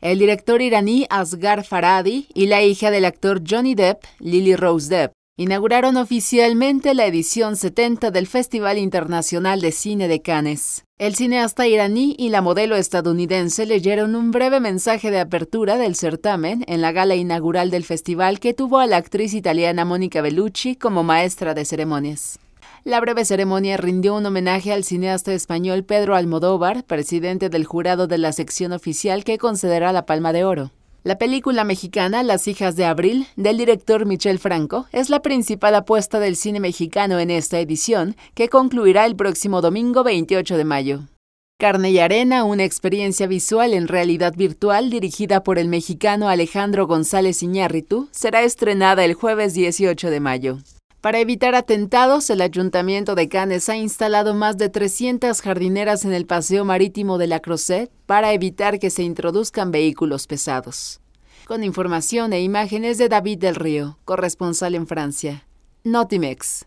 el director iraní Asghar Farhadi y la hija del actor Johnny Depp, Lily Rose Depp, inauguraron oficialmente la edición 70 del Festival Internacional de Cine de Cannes. El cineasta iraní y la modelo estadounidense leyeron un breve mensaje de apertura del certamen en la gala inaugural del festival que tuvo a la actriz italiana Mónica Bellucci como maestra de ceremonias. La breve ceremonia rindió un homenaje al cineasta español Pedro Almodóvar, presidente del jurado de la sección oficial que concederá la Palma de Oro. La película mexicana Las hijas de Abril, del director Michel Franco, es la principal apuesta del cine mexicano en esta edición, que concluirá el próximo domingo 28 de mayo. Carne y Arena, una experiencia visual en realidad virtual dirigida por el mexicano Alejandro González Iñárritu, será estrenada el jueves 18 de mayo. Para evitar atentados, el ayuntamiento de Cannes ha instalado más de 300 jardineras en el paseo marítimo de la Crozet para evitar que se introduzcan vehículos pesados. Con información e imágenes de David del Río, corresponsal en Francia. Notimex.